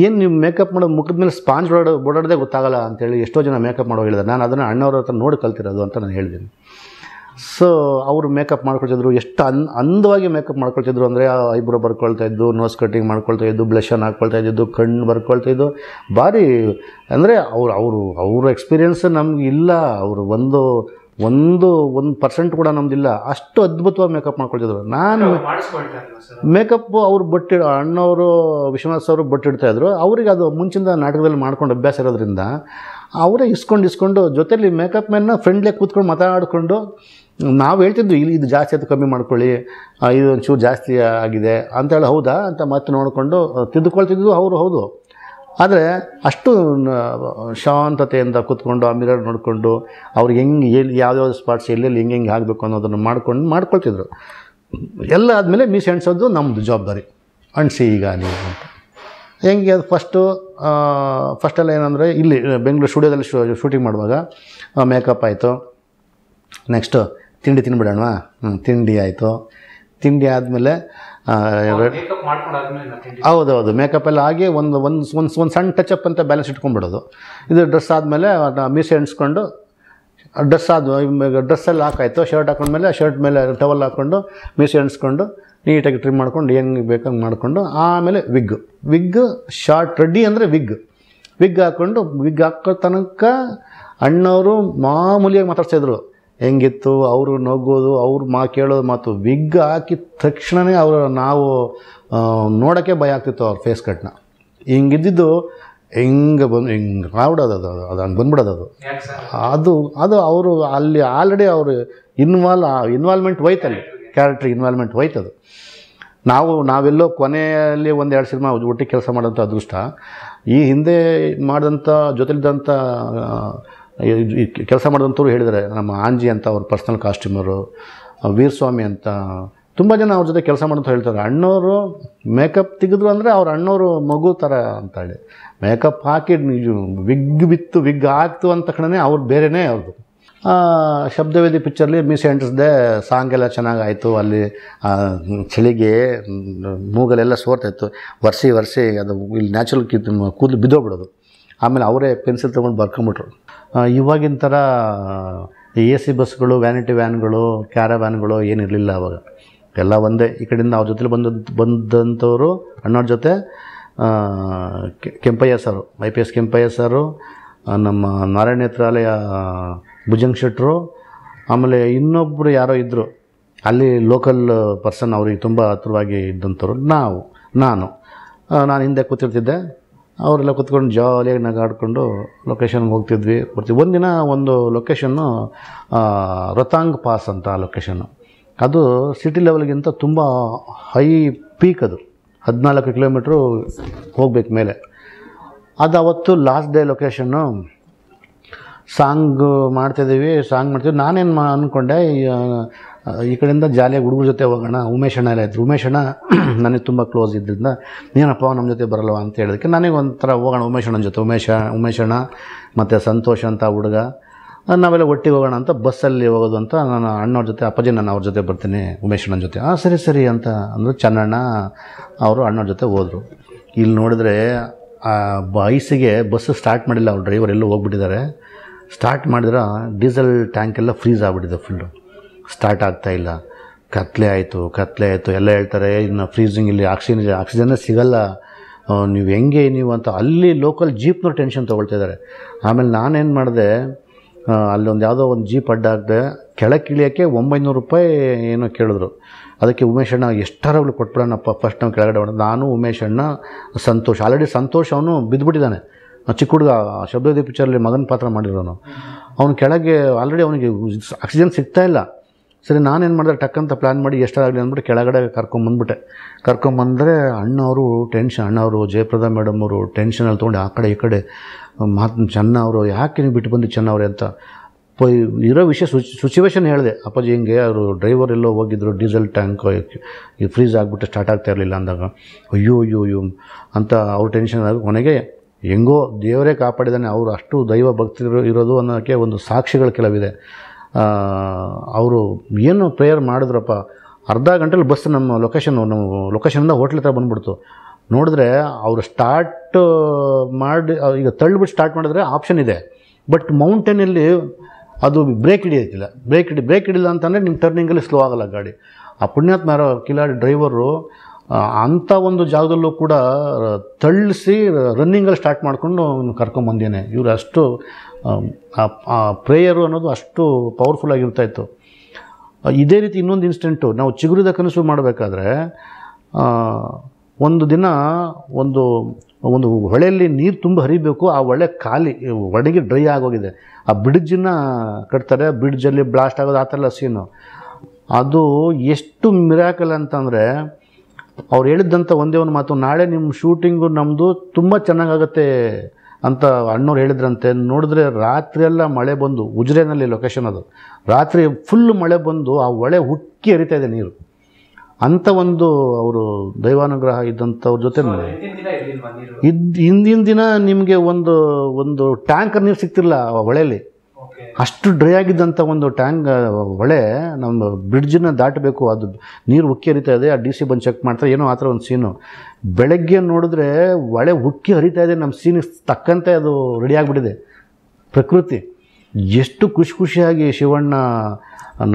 ಏನು ನೀವು ಮೇಕಪ್ ಮಾಡೋದು ಮುಖದ ಮೇಲೆ ಸ್ಪಾಂಜ್ ಓಡಾಡೋ ಓಡಾಡೋದೇ ಗೊತ್ತಾಗಲ್ಲ ಅಂತೇಳಿ ಎಷ್ಟೋ ಜನ ಮೇಕಪ್ ಮಾಡೋ ಹೇಳಿದ್ರು ನಾನು ಅದನ್ನು ಅಣ್ಣವ್ರ ಹತ್ರ ನೋಡಿ ಕಲ್ತಿರೋದು ಅಂತ ನಾನು ಹೇಳಿದ್ದೀನಿ ಸೊ ಅವರು ಮೇಕಪ್ ಮಾಡ್ಕೊಳ್ತಿದ್ರು ಎಷ್ಟು ಅನ್ ಅಂದವಾಗಿ ಮೇಕಪ್ ಮಾಡ್ಕೊಳ್ತಿದ್ರು ಅಂದರೆ ಐಬ್ರೋ ಬರ್ಕೊಳ್ತಾ ಇದ್ದು ನೋಸ್ ಕಟ್ಟಿಂಗ್ ಮಾಡ್ಕೊಳ್ತಾ ಇದ್ದು ಬ್ಲಷನ್ ಹಾಕ್ಕೊಳ್ತಾ ಇದ್ದಿದ್ದು ಕಣ್ಣು ಬರ್ಕೊಳ್ತಾ ಇದ್ದು ಭಾರಿ ಅಂದರೆ ಅವ್ರು ಅವರು ಅವ್ರ ಎಕ್ಸ್ಪೀರಿಯನ್ಸ್ ನಮ್ಗೆ ಇಲ್ಲ ಅವರು ಒಂದು ಒಂದು ಒಂದು ಪರ್ಸೆಂಟ್ ಕೂಡ ನಮ್ಮದಿಲ್ಲ ಅಷ್ಟು ಅದ್ಭುತವಾಗಿ ಮೇಕಪ್ ಮಾಡ್ಕೊಳ್ತಿದ್ರು ನಾನು ಮೇಕಪ್ ಅವ್ರು ಬಟ್ಟಿ ಅಣ್ಣವರು ವಿಶ್ವನಾಥ್ ಅವರು ಬಟ್ಟಿಡ್ತಾಯಿದ್ರು ಅವ್ರಿಗೆ ಅದು ಮುಂಚಿನ ನಾಟಕದಲ್ಲಿ ಮಾಡ್ಕೊಂಡು ಅಭ್ಯಾಸ ಇರೋದ್ರಿಂದ ಅವರೇ ಇಸ್ಕೊಂಡು ಇಸ್ಕೊಂಡು ಜೊತೆಲಿ ಮೇಕಪ್ ಮೇನ ಫ್ರೆಂಡ್ಲಿಯಾಗಿ ಕೂತ್ಕೊಂಡು ಮಾತಾಡಿಕೊಂಡು ನಾವು ಹೇಳ್ತಿದ್ವಿ ಇಲ್ಲಿ ಇದು ಜಾಸ್ತಿ ಅದು ಕಮ್ಮಿ ಮಾಡ್ಕೊಳ್ಳಿ ಇದು ಒಂಚೂರು ಜಾಸ್ತಿ ಆಗಿದೆ ಅಂತೇಳಿ ಹೌದಾ ಅಂತ ಮತ್ತೆ ನೋಡಿಕೊಂಡು ತಿದ್ದುಕೊಳ್ತಿದ್ದು ಅವರು ಹೌದು ಆದರೆ ಅಷ್ಟು ಶಾಂತತೆಯಿಂದ ಕೂತ್ಕೊಂಡು ಆ ಮಿರರ್ ನೋಡಿಕೊಂಡು ಅವ್ರಿಗೆ ಹೆಂಗೆ ಎಲ್ಲಿ ಯಾವ್ಯಾವ ಸ್ಪಾಟ್ಸ್ ಎಲ್ಲೆಲ್ಲಿ ಹೆಂಗೆ ಹೆಂಗೆ ಆಗಬೇಕು ಅನ್ನೋದನ್ನು ಮಾಡ್ಕೊಂಡು ಮಾಡ್ಕೊಳ್ತಿದ್ರು ಎಲ್ಲ ಆದಮೇಲೆ ಮಿಸ್ ಎಣ್ಸೋದು ನಮ್ಮದು ಜವಾಬ್ದಾರಿ ಅಣಿಸಿ ಈಗ ನೀವು ಅಂತ ಹೆಂಗೆ ಅದು ಫಸ್ಟು ಫಸ್ಟೆಲ್ಲ ಏನಂದರೆ ಇಲ್ಲಿ ಬೆಂಗಳೂರು ಸ್ಟುಡಿಯೋದಲ್ಲಿ ಶೂಟಿಂಗ್ ಮಾಡುವಾಗ ಮೇಕಪ್ ಆಯಿತು ನೆಕ್ಸ್ಟು ತಿಂಡಿ ತಿನ್ಬಿಡೋಣವಾ ಹ್ಞೂ ತಿಂಡಿ ಆಯಿತು ತಿಂಡಿ ಆದಮೇಲೆ ಹೌದೌದು ಮೇಕಪ್ ಎಲ್ಲ ಆಗಿ ಒಂದು ಒಂದು ಒಂದು ಒಂದು ಸಣ್ಣ ಟಚಪ್ ಅಂತ ಬ್ಯಾಲೆನ್ಸ್ ಇಟ್ಕೊಂಡ್ಬಿಡೋದು ಇದು ಡ್ರೆಸ್ ಆದಮೇಲೆ ಮೀಸೆ ಎಣಿಸ್ಕೊಂಡು ಡ್ರೆಸ್ ಆದ ಎಲ್ಲ ಹಾಕಾಯ್ತು ಶರ್ಟ್ ಹಾಕೊಂಡ್ಮೇಲೆ ಶರ್ಟ್ ಮೇಲೆ ಟವಲ್ ಹಾಕ್ಕೊಂಡು ಮೀಸೆ ಎಣಿಸ್ಕೊಂಡು ನೀಟಾಗಿ ಟ್ರಿಮ್ ಮಾಡ್ಕೊಂಡು ಹೆಂಗೆ ಬೇಕಂಗೆ ಮಾಡಿಕೊಂಡು ಆಮೇಲೆ ವಿಗ್ ವಿಗ್ ಶಾರ್ಟ್ ರೆಡಿ ಅಂದರೆ ವಿಗ್ ವಿಗ್ ಹಾಕ್ಕೊಂಡು ವಿಗ್ ಹಾಕೋ ತನಕ ಅಣ್ಣವರು ಮಾಮೂಲಿಯಾಗಿ ಮಾತಾಡ್ತಾಯಿದ್ರು ಹೆಂಗಿತ್ತು ಅವರು ನುಗ್ಗೋದು ಅವ್ರು ಮಾ ಕೇಳೋದು ಮಾತು ವಿಗ್ ಹಾಕಿದ ತಕ್ಷಣವೇ ಅವರು ನಾವು ನೋಡೋಕ್ಕೆ ಭಯ ಆಗ್ತಿತ್ತು ಅವ್ರ ಫೇಸ್ ಕಟ್ನ ಹಿಂಗಿದ್ದಿದ್ದು ಹೆಂಗೆ ಬಂದು ಹಿಂಗೆ ಆಗ್ಬಿಡೋದು ಅದು ಅದು ಹಂಗೆ ಬಂದ್ಬಿಡೋದು ಅದು ಅದು ಅದು ಅವರು ಅಲ್ಲಿ ಆಲ್ರೆಡಿ ಅವರು ಇನ್ವಾಲ್ ಇನ್ವಾಲ್ವ್ಮೆಂಟ್ ಹೋಯ್ತಲ್ಲಿ ಕ್ಯಾರೆಕ್ಟ್ರ್ ಇನ್ವಾಲ್ವ್ಮೆಂಟ್ ಹೋಯ್ತದು ನಾವು ನಾವೆಲ್ಲೋ ಕೊನೆಯಲ್ಲಿ ಒಂದು ಎರಡು ಸಿನಿಮಾ ಒಟ್ಟಿಗೆ ಕೆಲಸ ಮಾಡೋಂಥ ಅದೃಷ್ಟ ಈ ಹಿಂದೆ ಮಾಡಿದಂಥ ಜೊತೆಲಿದ್ದಂಥ ಕೆಲಸ ಮಾಡಿದಂಥವ್ರು ಹೇಳಿದಾರೆ ನಮ್ಮ ಆಂಜಿ ಅಂತ ಅವ್ರ ಪರ್ಸ್ನಲ್ ಕಾಸ್ಟ್ಯೂಮರು ವೀರಸ್ವಾಮಿ ಅಂತ ತುಂಬ ಜನ ಅವ್ರ ಜೊತೆ ಕೆಲಸ ಮಾಡಂತ ಹೇಳ್ತಾರೆ ಅಣ್ಣವರು ಮೇಕಪ್ ತೆಗೆದ್ರು ಅಂದರೆ ಅವ್ರ ಅಣ್ಣವರು ಮಗು ಥರ ಅಂತ ಹೇಳಿ ಮೇಕಪ್ ಹಾಕಿ ವಿಗ್ ಬಿತ್ತು ವಿಗ್ ಹಾಕ್ತು ಅಂದ ತಕ್ಷಣವೇ ಅವ್ರು ಬೇರೆಯೇ ಅವ್ರದ್ದು ಶಬ್ದವೇದಿ ಪಿಕ್ಚರ್ಲಿ ಮಿಸ್ ಎಂಟ್ರಿಸ್ದೆ ಸಾಂಗ್ ಎಲ್ಲ ಚೆನ್ನಾಗಾಯಿತು ಅಲ್ಲಿ ಚಳಿಗೆ ಮೂಗಲೆಲ್ಲ ಸೋರ್ತಾಯಿತ್ತು ವರ್ಷಿ ವರ್ಷಿ ಅದು ಇಲ್ಲಿ ನ್ಯಾಚುರಲ್ ಕೂದಲು ಬಿದ್ದೋಗ್ಬಿಡೋದು ಆಮೇಲೆ ಅವರೇ ಪೆನ್ಸಿಲ್ ತೊಗೊಂಡು ಬರ್ಕೊಂಬಿಟ್ರು ಇವಾಗಿನ ಥರ ಎ ಸಿ ಬಸ್ಗಳು ವ್ಯಾನಿಟಿ ವ್ಯಾನ್ಗಳು ಕ್ಯಾರ ವ್ಯಾನ್ಗಳು ಏನಿರಲಿಲ್ಲ ಅವಾಗ ಎಲ್ಲ ಒಂದೇ ಈ ಕಡೆಯಿಂದ ಅವ್ರ ಜೊತೆಲಿ ಬಂದ ಬಂದಂಥವರು ಅಣ್ಣವ್ರ ಜೊತೆ ಕೆಂಪಯ್ಯ ಸಾರು ಐ ಪಿ ಎಸ್ ಕೆಂಪಯ್ಯ ಸಾರು ನಮ್ಮ ನಾರಾಯಣ ನೇತ್ರಾಲಯ ಭುಜಂಗ್ ಶೆಟ್ಟರು ಆಮೇಲೆ ಇನ್ನೊಬ್ಬರು ಯಾರೋ ಇದ್ದರು ಅಲ್ಲಿ ಲೋಕಲ್ ಪರ್ಸನ್ ಅವ್ರಿಗೆ ತುಂಬ ಹತ್ರವಾಗಿ ಇದ್ದಂಥವ್ರು ನಾವು ನಾನು ನಾನು ಹಿಂದೆ ಕೂತಿರ್ತಿದ್ದೆ ಅವರೆಲ್ಲ ಕೂತ್ಕೊಂಡು ಜಾಲಿಯಾಗಿ ನಗಾಡ್ಕೊಂಡು ಲೊಕೇಶನ್ಗೆ ಹೋಗ್ತಿದ್ವಿ ಬರ್ತೀವಿ ಒಂದಿನ ಒಂದು ಲೊಕೇಶನ್ನು ರತಾಂಗ್ ಪಾಸ್ ಅಂತ ಆ ಲೊಕೇಶನ್ನು ಅದು ಸಿಟಿ ಲೆವೆಲ್ಗಿಂತ ತುಂಬ ಹೈ ಪೀಕ್ ಅದು ಹದಿನಾಲ್ಕು ಕಿಲೋಮೀಟ್ರು ಹೋಗ್ಬೇಕು ಮೇಲೆ ಅದು ಅವತ್ತು ಲಾಸ್ಟ್ ಡೇ ಲೊಕೇಶನ್ನು ಸಾಂಗ್ ಮಾಡ್ತಿದ್ದೀವಿ ಸಾಂಗ್ ಮಾಡ್ತೀವಿ ನಾನೇನು ಮಾ ಅಂದ್ಕೊಂಡೆ ಈ ಕಡೆಯಿಂದ ಜಾಲಿಯಾಗಿ ಹುಡುಗರ ಜೊತೆ ಹೋಗೋಣ ಉಮೇಶ್ ಅಣ್ಣ ಎಲ್ಲ ಇದ್ರು ಉಮೇಶ್ ಅಣ್ಣ ನನಗೆ ತುಂಬ ಕ್ಲೋಸ್ ಇದ್ದರಿಂದ ಏನಪ್ಪ ನಮ್ಮ ಜೊತೆ ಬರಲ್ವ ಅಂತ ಹೇಳೋದಕ್ಕೆ ನನಗೆ ಒಂಥರ ಹೋಗೋಣ ಉಮೇಶ್ ಅಣ್ಣನ ಜೊತೆ ಉಮೇಶ ಉಮೇಶ್ ಅಣ್ಣ ಮತ್ತು ಸಂತೋಷ್ ಅಂತ ಹುಡುಗ ನಾವೆಲ್ಲ ಒಟ್ಟಿಗೆ ಹೋಗೋಣ ಅಂತ ಬಸ್ಸಲ್ಲಿ ಹೋಗೋದು ಅಂತ ನಾನು ಅಣ್ಣವ್ರ ಜೊತೆ ಅಪ್ಪಾಜಿ ನಾನು ಅವ್ರ ಜೊತೆ ಬರ್ತೀನಿ ಉಮೇಶ್ ಅಣ್ಣನ ಜೊತೆ ಹಾಂ ಸರಿ ಸರಿ ಅಂತ ಅಂದರು ಚನ್ನಣ್ಣ ಅವರು ಅಣ್ಣವ್ರ ಜೊತೆ ಹೋದರು ಇಲ್ಲಿ ನೋಡಿದ್ರೆ ಬೈಸಿಗೆ ಬಸ್ ಸ್ಟಾರ್ಟ್ ಮಾಡಿಲ್ಲ ಅವ್ರು ಡ್ರೈವರ್ ಎಲ್ಲೂ ಹೋಗ್ಬಿಟ್ಟಿದ್ದಾರೆ ಸ್ಟಾರ್ಟ್ ಮಾಡಿದ್ರೆ ಡೀಸೆಲ್ ಟ್ಯಾಂಕೆಲ್ಲ ಫ್ರೀಸ್ ಆಗಿಬಿಟ್ಟಿದೆ ಫುಲ್ಲು ಸ್ಟಾರ್ಟ್ ಆಗ್ತಾ ಇಲ್ಲ ಕತ್ತಲೆ ಆಯಿತು ಕತ್ಲೆ ಆಯಿತು ಎಲ್ಲ ಹೇಳ್ತಾರೆ ಇನ್ನು ಫ್ರೀಜಿಂಗ್ ಇಲ್ಲಿ ಆಕ್ಸಿಜನ್ ಆಕ್ಸಿಜನ್ನೇ ಸಿಗಲ್ಲ ನೀವು ಹೆಂಗೆ ನೀವು ಅಂತ ಅಲ್ಲಿ ಲೋಕಲ್ ಜೀಪ್ನವ್ರು ಟೆನ್ಷನ್ ಇದ್ದಾರೆ ಆಮೇಲೆ ನಾನೇನು ಮಾಡಿದೆ ಅಲ್ಲೊಂದು ಯಾವುದೋ ಒಂದು ಜೀಪ್ ಅಡ್ಡಾಗದೆ ಕೆಳಗೆ ಇಳಿಯೋಕ್ಕೆ ಒಂಬೈನೂರು ರೂಪಾಯಿ ಏನೋ ಕೇಳಿದ್ರು ಅದಕ್ಕೆ ಉಮೇಶ್ ಅಣ್ಣ ಎಷ್ಟಾರಾಗಲೂ ಕೊಟ್ಬಿಡೋಣಪ್ಪ ಫಸ್ಟ್ ನಾವು ಕೆಳಗಡೆ ಮಾಡೋದು ನಾನು ಉಮೇಶ್ ಅಣ್ಣ ಸಂತೋಷ್ ಆಲ್ರೆಡಿ ಸಂತೋಷ್ ಅವನು ಬಿದ್ದುಬಿಟ್ಟಿದ್ದಾನೆ ಚಿಕ್ಕ ಹುಡುಗ ಶಬ್ದದಿ ಪಿಕ್ಚರಲ್ಲಿ ಮಗನ ಪಾತ್ರ ಮಾಡಿರೋನು ಅವನು ಕೆಳಗೆ ಆಲ್ರೆಡಿ ಅವನಿಗೆ ಆಕ್ಸಿಜನ್ ಸಿಗ್ತಾಯಿಲ್ಲ ಸರಿ ನಾನೇನು ಮಾಡಿದೆ ಟಕ್ಕಂತ ಪ್ಲ್ಯಾನ್ ಮಾಡಿ ಎಷ್ಟಾಗಲಿ ಅಂದ್ಬಿಟ್ಟು ಕೆಳಗಡೆ ಕರ್ಕೊಂಬಂದ್ಬಿಟ್ಟೆ ಕರ್ಕೊಂಬಂದರೆ ಅಣ್ಣವರು ಟೆನ್ಷನ್ ಅಣ್ಣವರು ಜಯಪ್ರದಾ ಮೇಡಮ್ ಅವರು ಟೆನ್ಷನಲ್ಲಿ ತೊಗೊಂಡು ಆ ಕಡೆ ಈ ಕಡೆ ಮಾತು ಚೆನ್ನವರು ಅವರು ಯಾಕೆ ನೀವು ಬಿಟ್ಟು ಬಂದು ಚೆನ್ನವ್ರೆ ಅಂತ ಇರೋ ವಿಷಯ ಸುಚುವೇಶನ್ ಹೇಳಿದೆ ಅಪ್ಪಾಜಿ ಹಿಂಗೆ ಅವರು ಡ್ರೈವರ್ ಎಲ್ಲೋ ಹೋಗಿದ್ರು ಡೀಸೆಲ್ ಟ್ಯಾಂಕ್ ಈ ಫ್ರೀಸ್ ಆಗಿಬಿಟ್ಟು ಸ್ಟಾರ್ಟ್ ಆಗ್ತಾ ಇರಲಿಲ್ಲ ಅಂದಾಗ ಅಯ್ಯೋ ಅಯ್ಯೋ ಅಯ್ಯೋ ಅಂತ ಅವ್ರು ಟೆನ್ಷನ್ ಆಗಿ ಕೊನೆಗೆ ಹೆಂಗೋ ದೇವರೇ ಕಾಪಾಡಿದಾನೆ ಅವರು ಅಷ್ಟು ದೈವ ಭಕ್ತಿ ಇರೋದು ಅನ್ನೋಕ್ಕೆ ಒಂದು ಸಾಕ್ಷಿಗಳ ಕೆಲವಿದೆ ಅವರು ಏನು ಪ್ರೇಯರ್ ಮಾಡಿದ್ರಪ್ಪ ಅರ್ಧ ಗಂಟೆಲಿ ಬಸ್ ನಮ್ಮ ಲೊಕೇಶನ್ ನಮ್ಮ ಲೊಕೇಶನಿಂದ ಹೋಟ್ಲ್ ಹತ್ರ ಬಂದುಬಿಡ್ತು ನೋಡಿದ್ರೆ ಅವರು ಸ್ಟಾರ್ಟ್ ಮಾಡಿ ಈಗ ತಳ್ಳಿಬಿಟ್ಟು ಸ್ಟಾರ್ಟ್ ಮಾಡಿದ್ರೆ ಆಪ್ಷನ್ ಇದೆ ಬಟ್ ಮೌಂಟೇನಲ್ಲಿ ಅದು ಬ್ರೇಕ್ ಹಿಡಿಯೋಕ್ಕಿಲ್ಲ ಬ್ರೇಕ್ ಹಿಡಿ ಬ್ರೇಕ್ ಹಿಡಿಲ್ಲ ಅಂತಂದರೆ ನಿಮ್ಮ ಟರ್ನಿಂಗಲ್ಲಿ ಸ್ಲೋ ಆಗೋಲ್ಲ ಗಾಡಿ ಆ ಪುಣ್ಯಾತ್ಮ ಯಾರೋ ಕಿಲಾಡಿ ಡ್ರೈವರು ಅಂಥ ಒಂದು ಜಾಗದಲ್ಲೂ ಕೂಡ ತಳ್ಳಿಸಿ ರನ್ನಿಂಗಲ್ಲಿ ಸ್ಟಾರ್ಟ್ ಮಾಡಿಕೊಂಡು ಕರ್ಕೊಂಬಂದೇನೆ ಇವರು ಅಷ್ಟು ಆ ಪ್ರೇಯರು ಅನ್ನೋದು ಅಷ್ಟು ಪವರ್ಫುಲ್ ಇತ್ತು ಇದೇ ರೀತಿ ಇನ್ನೊಂದು ಇನ್ಸಿಡೆಂಟು ನಾವು ಚಿಗುರಿದ ಕನಸು ಮಾಡಬೇಕಾದ್ರೆ ಒಂದು ದಿನ ಒಂದು ಒಂದು ಹೊಳೆಯಲ್ಲಿ ನೀರು ತುಂಬ ಹರಿಬೇಕು ಆ ಹೊಳೆ ಖಾಲಿ ಒಣಗಿ ಡ್ರೈ ಆಗೋಗಿದೆ ಆ ಬ್ರಿಡ್ಜನ್ನು ಕಟ್ತಾರೆ ಬ್ರಿಡ್ಜಲ್ಲಿ ಬ್ಲಾಸ್ಟ್ ಆಗೋದು ಆ ಥರ ಸೀನು ಅದು ಎಷ್ಟು ಮಿರಾಕಲ್ ಅಂತಂದರೆ ಅವ್ರು ಹೇಳಿದ್ದಂಥ ಒಂದೇ ಒಂದು ಮಾತು ನಾಳೆ ನಿಮ್ಮ ಶೂಟಿಂಗು ನಮ್ಮದು ತುಂಬ ಚೆನ್ನಾಗಾಗತ್ತೆ ಅಂತ ಅಣ್ಣವ್ರು ಹೇಳಿದ್ರಂತೆ ನೋಡಿದ್ರೆ ರಾತ್ರಿಯೆಲ್ಲ ಮಳೆ ಬಂದು ಉಜ್ರೆನಲ್ಲಿ ಲೊಕೇಶನ್ ಅದು ರಾತ್ರಿ ಫುಲ್ ಮಳೆ ಬಂದು ಆ ಹೊಳೆ ಉಕ್ಕಿ ಹರಿತಾ ಇದೆ ನೀರು ಅಂಥ ಒಂದು ಅವರು ದೈವಾನುಗ್ರಹ ಇದ್ದಂಥವ್ರ ಜೊತೆ ಇದ್ದು ಹಿಂದಿನ ದಿನ ನಿಮಗೆ ಒಂದು ಒಂದು ಟ್ಯಾಂಕರ್ ನೀರು ಆ ಹೊಳೆಯಲ್ಲಿ ಅಷ್ಟು ಡ್ರೈ ಆಗಿದ್ದಂಥ ಒಂದು ಟ್ಯಾಂಕ್ ಹೊಳೆ ನಮ್ಮ ಬ್ರಿಡ್ಜನ್ನ ದಾಟಬೇಕು ಅದು ನೀರು ಉಕ್ಕಿ ಹರಿತಾ ಇದೆ ಆ ಡಿ ಸಿ ಬಂದು ಚೆಕ್ ಮಾಡ್ತಾರೆ ಏನೋ ಆ ಥರ ಒಂದು ಸೀನು ಬೆಳಗ್ಗೆ ನೋಡಿದ್ರೆ ಹೊಳೆ ಉಕ್ಕಿ ಹರಿತಾ ಇದೆ ನಮ್ಮ ಸೀನಿಗೆ ತಕ್ಕಂತೆ ಅದು ರೆಡಿ ಆಗಿಬಿಟ್ಟಿದೆ ಪ್ರಕೃತಿ ಎಷ್ಟು ಖುಷಿ ಖುಷಿಯಾಗಿ ಶಿವಣ್ಣ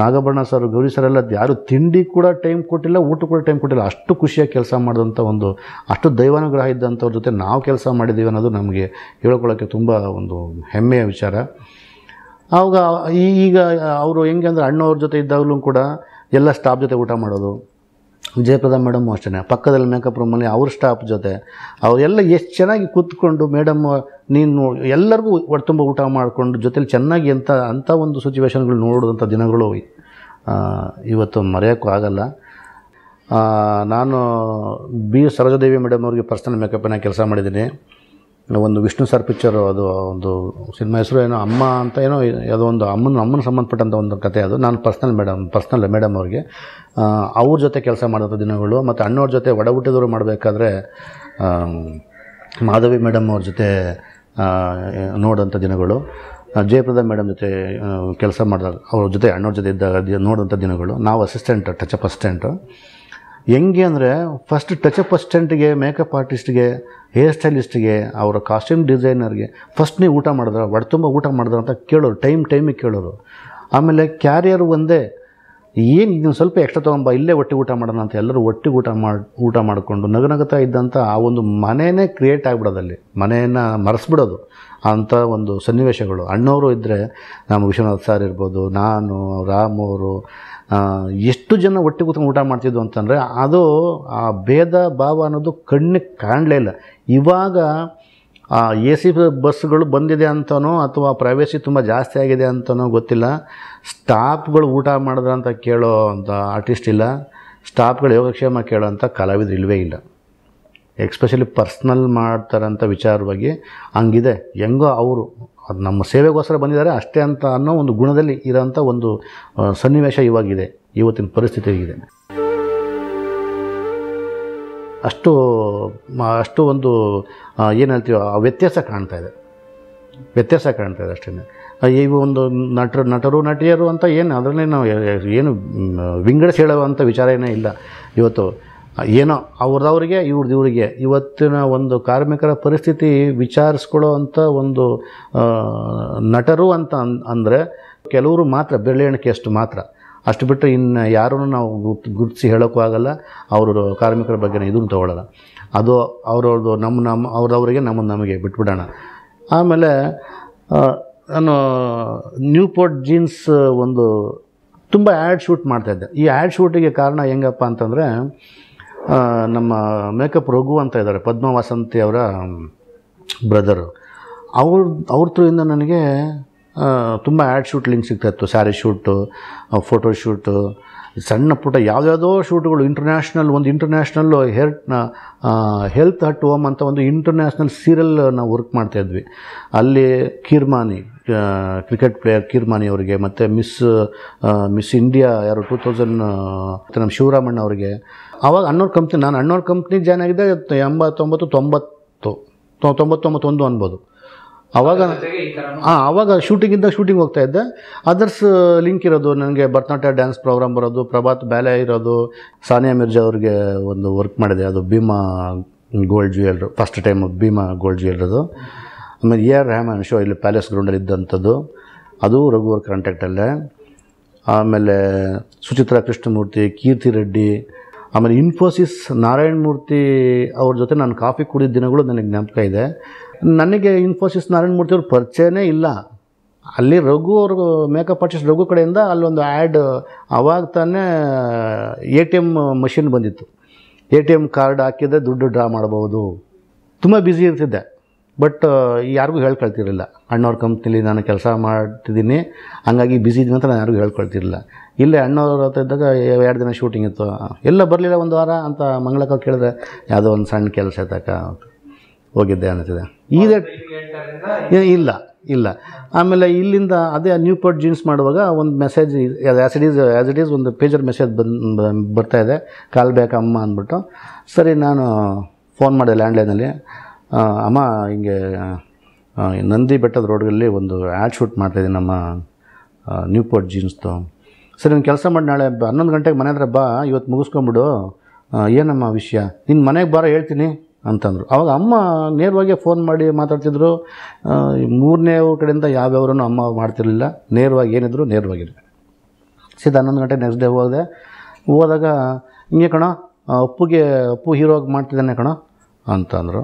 ನಾಗಬಣ್ಣ ಸರ್ ಗೌರಿ ಸರ್ ಎಲ್ಲ ಯಾರು ತಿಂಡಿ ಕೂಡ ಟೈಮ್ ಕೊಟ್ಟಿಲ್ಲ ಊಟ ಕೂಡ ಟೈಮ್ ಕೊಟ್ಟಿಲ್ಲ ಅಷ್ಟು ಖುಷಿಯಾಗಿ ಕೆಲಸ ಮಾಡಿದಂಥ ಒಂದು ಅಷ್ಟು ದೈವಾನುಗ್ರಹ ಇದ್ದಂಥವ್ರ ಜೊತೆ ನಾವು ಕೆಲಸ ಮಾಡಿದ್ದೀವಿ ಅನ್ನೋದು ನಮಗೆ ಹೇಳ್ಕೊಳ್ಳೋಕ್ಕೆ ತುಂಬ ಒಂದು ಹೆಮ್ಮೆಯ ವಿಚಾರ ಆವಾಗ ಈಗ ಅವರು ಹೆಂಗೆ ಅಂದರೆ ಅಣ್ಣವ್ರ ಜೊತೆ ಇದ್ದಾಗಲೂ ಕೂಡ ಎಲ್ಲ ಸ್ಟಾಫ್ ಜೊತೆ ಊಟ ಮಾಡೋದು ವಿಜಯಪ್ರದ ಮೇಡಮ್ ಅಷ್ಟೇ ಪಕ್ಕದಲ್ಲಿ ಮೇಕಪ್ ರೂಮಲ್ಲಿ ಅವ್ರ ಸ್ಟಾಫ್ ಜೊತೆ ಅವರೆಲ್ಲ ಎಷ್ಟು ಚೆನ್ನಾಗಿ ಕೂತ್ಕೊಂಡು ಮೇಡಮ್ ನೀನು ಎಲ್ಲರಿಗೂ ತುಂಬ ಊಟ ಮಾಡಿಕೊಂಡು ಜೊತೆಲಿ ಚೆನ್ನಾಗಿ ಅಂತ ಅಂಥ ಒಂದು ಸಿಚುವೇಶನ್ಗಳು ನೋಡೋದಂಥ ದಿನಗಳು ಇವತ್ತು ಮರೆಯೋಕ್ಕೂ ಆಗಲ್ಲ ನಾನು ಬಿ ಸರೋಜದೇವಿ ಮೇಡಮ್ ಅವ್ರಿಗೆ ಪರ್ಸನಲ್ ಮೇಕಪ್ಪಿನ ಕೆಲಸ ಮಾಡಿದ್ದೀನಿ ಒಂದು ವಿಷ್ಣು ಸರ್ ಪಿಕ್ಚರು ಅದು ಒಂದು ಸಿನಿಮಾ ಹೆಸರು ಏನೋ ಅಮ್ಮ ಅಂತ ಏನೋ ಯಾವುದೋ ಒಂದು ಅಮ್ಮನ ಅಮ್ಮನ ಸಂಬಂಧಪಟ್ಟಂಥ ಒಂದು ಕತೆ ಅದು ನಾನು ಪರ್ಸ್ನಲ್ ಮೇಡಮ್ ಪರ್ಸ್ನಲ್ ಮೇಡಮ್ ಅವ್ರಿಗೆ ಅವ್ರ ಜೊತೆ ಕೆಲಸ ಮಾಡೋಂಥ ದಿನಗಳು ಮತ್ತು ಅಣ್ಣವ್ರ ಜೊತೆ ಒಡ ಹುಟ್ಟಿದವರು ಮಾಡಬೇಕಾದ್ರೆ ಮಾಧವಿ ಮೇಡಮ್ ಅವ್ರ ಜೊತೆ ನೋಡೋಂಥ ದಿನಗಳು ಜಯಪ್ರದ ಮೇಡಮ್ ಜೊತೆ ಕೆಲಸ ಮಾಡಿದಾಗ ಅವ್ರ ಜೊತೆ ಅಣ್ಣವ್ರ ಜೊತೆ ಇದ್ದಾಗ ನೋಡೋಂಥ ದಿನಗಳು ನಾವು ಅಸಿಸ್ಟೆಂಟ್ ಟಚ್ ಅಪ್ ಅಸಿಸ್ಟೆಂಟು ಹೆಂಗೆ ಅಂದರೆ ಫಸ್ಟ್ ಟಚಪ್ ಅಸ್ಟೆಂಟ್ಗೆ ಮೇಕಪ್ ಆರ್ಟಿಸ್ಟ್ಗೆ ಹೇರ್ ಸ್ಟೈಲಿಸ್ಟ್ಗೆ ಅವರ ಕಾಸ್ಟ್ಯೂಮ್ ಡಿಸೈನರ್ಗೆ ಫಸ್ಟ್ ನೀವು ಊಟ ಮಾಡಿದ್ರೆ ಒಡೆ ತುಂಬ ಊಟ ಮಾಡಿದ್ರು ಅಂತ ಕೇಳೋರು ಟೈಮ್ ಟೈಮಿಗೆ ಕೇಳೋರು ಆಮೇಲೆ ಕ್ಯಾರಿಯರ್ ಒಂದೇ ಏನು ನೀವು ಸ್ವಲ್ಪ ಎಕ್ಸ್ಟ್ರಾ ತೊಗೊಂಬ ಇಲ್ಲೇ ಒಟ್ಟಿಗೆ ಊಟ ಮಾಡೋಣ ಅಂತ ಎಲ್ಲರೂ ಒಟ್ಟಿಗೆ ಊಟ ಮಾಡಿ ಊಟ ಮಾಡಿಕೊಂಡು ನಗನಗುತ್ತಾ ಇದ್ದಂಥ ಆ ಒಂದು ಮನೆಯೇ ಕ್ರಿಯೇಟ್ ಆಗಿಬಿಡೋದಲ್ಲಿ ಮನೆಯನ್ನು ಮರೆಸ್ಬಿಡೋದು ಅಂಥ ಒಂದು ಸನ್ನಿವೇಶಗಳು ಅಣ್ಣವರು ಇದ್ದರೆ ನಮ್ಮ ವಿಶ್ವನಾಥ್ ಸಾರ್ ಇರ್ಬೋದು ನಾನು ರಾಮವರು ಅವರು ಎಷ್ಟು ಜನ ಒಟ್ಟಿಗೆ ಕೂತ್ಕೊಂಡು ಊಟ ಮಾಡ್ತಿದ್ವು ಅಂತಂದರೆ ಅದು ಆ ಭೇದ ಭಾವ ಅನ್ನೋದು ಕಣ್ಣಿಗೆ ಕಾಣಲೇ ಇಲ್ಲ ಇವಾಗ ಎ ಸಿ ಬಸ್ಗಳು ಬಂದಿದೆ ಅಂತನೋ ಅಥವಾ ಪ್ರೈವೇಸಿ ತುಂಬ ಜಾಸ್ತಿ ಆಗಿದೆ ಅಂತನೋ ಗೊತ್ತಿಲ್ಲ ಸ್ಟಾಫ್ಗಳು ಊಟ ಮಾಡಿದ್ರೆ ಅಂತ ಕೇಳೋ ಅಂತ ಆರ್ಟಿಸ್ಟ್ ಇಲ್ಲ ಸ್ಟಾಪ್ಗಳು ಯೋಗಕ್ಷೇಮ ಕೇಳೋ ಅಂಥ ಕಲಾವಿದ್ರು ಇಲ್ಲವೇ ಇಲ್ಲ ಎಕ್ಸ್ಪೆಷಲಿ ಪರ್ಸ್ನಲ್ ಮಾಡ್ತಾರಂಥ ವಿಚಾರವಾಗಿ ಹಂಗಿದೆ ಹೆಂಗೋ ಅವರು ಅದು ನಮ್ಮ ಸೇವೆಗೋಸ್ಕರ ಬಂದಿದ್ದಾರೆ ಅಷ್ಟೇ ಅಂತ ಅನ್ನೋ ಒಂದು ಗುಣದಲ್ಲಿ ಇರೋಂಥ ಒಂದು ಸನ್ನಿವೇಶ ಇವಾಗಿದೆ ಇವತ್ತಿನ ಪರಿಸ್ಥಿತಿ ಇದೆ ಅಷ್ಟು ಅಷ್ಟು ಒಂದು ಏನು ಹೇಳ್ತೀವೋ ಆ ವ್ಯತ್ಯಾಸ ಕಾಣ್ತಾ ಇದೆ ವ್ಯತ್ಯಾಸ ಕಾಣ್ತಾ ಇದೆ ಅಷ್ಟೇ ಈ ಒಂದು ನಟರು ನಟರು ನಟಿಯರು ಅಂತ ಏನು ಅದರಲ್ಲಿ ನಾವು ಏನು ವಿಂಗಡಿಸಿ ಹೇಳುವಂಥ ವಿಚಾರ ಏನೇ ಇಲ್ಲ ಇವತ್ತು ಏನೋ ಅವ್ರದವ್ರಿಗೆ ಇವ್ರದ್ದು ಇವರಿಗೆ ಇವತ್ತಿನ ಒಂದು ಕಾರ್ಮಿಕರ ಪರಿಸ್ಥಿತಿ ವಿಚಾರಿಸ್ಕೊಳ್ಳೋ ಅಂಥ ಒಂದು ನಟರು ಅಂತ ಅನ್ ಅಂದರೆ ಕೆಲವರು ಮಾತ್ರ ಅಷ್ಟು ಮಾತ್ರ ಅಷ್ಟು ಬಿಟ್ಟರೆ ಇನ್ನು ಯಾರೂ ನಾವು ಗುರ್ತು ಗುರುತಿಸಿ ಹೇಳೋಕ್ಕೂ ಆಗಲ್ಲ ಅವರು ಕಾರ್ಮಿಕರ ಬಗ್ಗೆ ಇದನ್ನು ತೊಗೊಳ್ಳೋಲ್ಲ ಅದು ಅವ್ರವ್ರದ್ದು ನಮ್ಮ ನಮ್ಮ ಅವ್ರದವ್ರಿಗೆ ನಮ್ಮನ್ನು ನಮಗೆ ಬಿಟ್ಬಿಡೋಣ ಆಮೇಲೆ ನಾನು ನ್ಯೂಪೋರ್ಟ್ ಜೀನ್ಸ್ ಒಂದು ತುಂಬ ಆ್ಯಡ್ ಶೂಟ್ ಮಾಡ್ತಾಯಿದ್ದೆ ಈ ಆ್ಯಡ್ ಶೂಟಿಗೆ ಕಾರಣ ಹೆಂಗಪ್ಪ ಅಂತಂದರೆ ನಮ್ಮ ಮೇಕಪ್ ರಘು ಅಂತ ಇದ್ದಾರೆ ಪದ್ಮ ವಸಂತಿ ಅವರ ಬ್ರದರು ಅವ್ರ ಅವ್ರ ಥ್ರೂಯಿಂದ ನನಗೆ ತುಂಬ ಆ್ಯಡ್ ಶೂಟ್ ಲಿಂಕ್ ಇತ್ತು ಸ್ಯಾರಿ ಶೂಟು ಫೋಟೋ ಶೂಟು ಸಣ್ಣ ಪುಟ್ಟ ಯಾವ್ಯಾವುದೋ ಶೂಟ್ಗಳು ಇಂಟರ್ನ್ಯಾಷನಲ್ ಒಂದು international hair health hut home ಅಂತ ಒಂದು ಇಂಟರ್ನ್ಯಾಷನಲ್ ಸೀರಿಯಲ್ ನಾವು ವರ್ಕ್ ಮಾಡ್ತಾಯಿದ್ವಿ ಅಲ್ಲಿ ಕೀರ್ಮಾನಿ ಕ್ರಿಕೆಟ್ ಪ್ಲೇಯರ್ ಕೀರ್ಮಾನಿ ಅವರಿಗೆ ಮತ್ತು ಮಿಸ್ ಮಿಸ್ ಇಂಡಿಯಾ ಯಾರು ಟೂ ತೌಸಂಡ್ ನಮ್ಮ ಶಿವರಾಮಣ್ಣ ಅವರಿಗೆ ಆವಾಗ ಅಣ್ಣೋರ್ ಕಂಪ್ನಿ ನಾನು ಅಣ್ಣೋರ್ ಕಂಪ್ನಿ ಜಾಯ್ನ್ ಆಗಿದ್ದೆ ಎಂಬತ್ತೊಂಬತ್ತು ತೊಂಬತ್ತು ತೊಂಬತ್ತೊಂಬತ್ತೊಂದು ಅನ್ಬೋದು ಆವಾಗ ಹಾಂ ಆವಾಗ ಶೂಟಿಂಗಿಂದ ಶೂಟಿಂಗ್ ಹೋಗ್ತಾ ಇದ್ದೆ ಅದರ್ಸ್ ಲಿಂಕ್ ಇರೋದು ನನಗೆ ಭರತನಾಟ್ಯ ಡ್ಯಾನ್ಸ್ ಪ್ರೋಗ್ರಾಮ್ ಬರೋದು ಪ್ರಭಾತ್ ಬ್ಯಾಲೆ ಇರೋದು ಸಾನಿಯಾ ಮಿರ್ಜಾ ಅವ್ರಿಗೆ ಒಂದು ವರ್ಕ್ ಮಾಡಿದೆ ಅದು Bhima gold jewellers first time Bhima gold ಜ್ಯುವೆಲ್ರದು ಆಮೇಲೆ ಎ ಆರ್ ರೆಹಮಾನ್ ಶೋ ಇಲ್ಲಿ ಪ್ಯಾಲೇಸ್ ಗ್ರೌಂಡಲ್ಲಿ ಇದ್ದಂಥದ್ದು ಅದು ರಘುವರ್ ಕಾಂಟ್ಯಾಕ್ಟಲ್ಲೇ ಆಮೇಲೆ ಸುಚಿತ್ರಾ ಕೃಷ್ಣಮೂರ್ತಿ ಕೀರ್ತಿ ರೆಡ್ಡಿ ಆಮೇಲೆ ಇನ್ಫೋಸಿಸ್ ನಾರಾಯಣ ಮೂರ್ತಿ ಅವ್ರ ಜೊತೆ ನಾನು ಕಾಫಿ ಕುಡಿದ ದಿನಗಳು ನನಗೆ ಜ್ಞಾಪಕ ಇದೆ ನನಗೆ ಇನ್ಫೋಸಿಸ್ ನಾರಾಯಣ ಮೂರ್ತಿ ಅವ್ರ ಪರಿಚಯನೇ ಇಲ್ಲ ಅಲ್ಲಿ ರಘು ಅವ್ರ ಮೇಕಪ್ ಆರ್ಟಿಸ್ಟ್ ರಘು ಕಡೆಯಿಂದ ಅಲ್ಲೊಂದು ಆ್ಯಡ್ ಅವಾಗ ತಾನೇ ಎ ಟಿ ಎಮ್ ಮಷಿನ್ ಬಂದಿತ್ತು ಎ ಟಿ ಎಮ್ ಕಾರ್ಡ್ ಹಾಕಿದರೆ ದುಡ್ಡು ಡ್ರಾ ಮಾಡ್ಬೋದು ತುಂಬ ಬ್ಯುಸಿ ಇರ್ತಿದ್ದೆ ಬಟ್ ಯಾರಿಗೂ ಹೇಳ್ಕೊಳ್ತಿರಲಿಲ್ಲ ಅಣ್ಣವ್ರ ಕಂಪ್ನಿಲಿ ನಾನು ಕೆಲಸ ಮಾಡ್ತಿದ್ದೀನಿ ಹಂಗಾಗಿ ಬ್ಯುಸಿ ಇದ್ದೀನಿ ಅಂತ ನಾನು ಯಾರಿಗೂ ಹೇಳ್ಕೊಳ್ತಿರಲಿಲ್ಲ ಇಲ್ಲೇ ಅಣ್ಣವ್ರ ಹತ್ರ ಇದ್ದಾಗ ಎರಡು ದಿನ ಶೂಟಿಂಗ್ ಇತ್ತು ಎಲ್ಲ ಬರಲಿಲ್ಲ ಒಂದು ವಾರ ಅಂತ ಮಂಗಳಕ್ಕ ಕೇಳಿದ್ರೆ ಯಾವುದೋ ಒಂದು ಸಣ್ಣ ಕೆಲಸ ತಕ್ಕ ಹೋಗಿದ್ದೆ ಅನ್ನಿಸಿದೆ ಈಗ ಇಲ್ಲ ಇಲ್ಲ ಆಮೇಲೆ ಇಲ್ಲಿಂದ ಅದೇ ನ್ಯೂ ಪೋರ್ಟ್ ಜೀನ್ಸ್ ಮಾಡುವಾಗ ಒಂದು message as it is as it is ಒಂದು ಪೇಜರ್ ಮೆಸೇಜ್ ಬಂದು ಇದೆ ಕಾಲ್ ಬ್ಯಾಕ್ ಅಮ್ಮ ಅಂದ್ಬಿಟ್ಟು ಸರಿ ನಾನು ಫೋನ್ ಮಾಡಿದೆ ಲ್ಯಾಂಡ್ಲೈನಲ್ಲಿ ಅಮ್ಮ ಹಿಂಗೆ ನಂದಿ ಬೆಟ್ಟದ ರೋಡ್ಗಳಲ್ಲಿ ಒಂದು ಆ್ಯಡ್ ಶೂಟ್ ಮಾಡ್ತಾಯಿದ್ದೀನಿ ನಮ್ಮ ನ್ಯೂ ಪೋರ್ಟ್ ಜೀನ್ಸ್ದು ಸರಿ ನಾನು ಕೆಲಸ ಮಾಡಿ ನಾಳೆ ಹನ್ನೊಂದು ಗಂಟೆಗೆ ಮನೆ ಹತ್ರ ಬಾ ಇವತ್ತು ಮುಗಿಸ್ಕೊಂಬಿಡು ಏನಮ್ಮ ವಿಷಯ ನಿನ್ನ ಮನೆಗೆ ಬಾರ ಹೇಳ್ತೀನಿ ಅಂತಂದರು ಅವಾಗ ಅಮ್ಮ ನೇರವಾಗಿ ಫೋನ್ ಮಾಡಿ ಮಾತಾಡ್ತಿದ್ರು ಮೂರನೇ ಕಡೆಯಿಂದ ಯಾವ್ಯಾವ್ರೂ ಅಮ್ಮ ಮಾಡ್ತಿರಲಿಲ್ಲ ನೇರವಾಗಿ ಏನಿದ್ರು ನೇರವಾಗಿರಬೇಕು ಸೀದಾ ಹನ್ನೊಂದು ಗಂಟೆ ನೆಕ್ಸ್ಟ್ ಡೇ ಹೋದೆ ಹೋದಾಗ ಹಿಂಗೆ ಕಣ ಅಪ್ಪುಗೆ ಅಪ್ಪು ಹೀರೋ ಮಾಡ್ತಿದ್ದಾನೆ ಕಣ ಅಂತಂದರು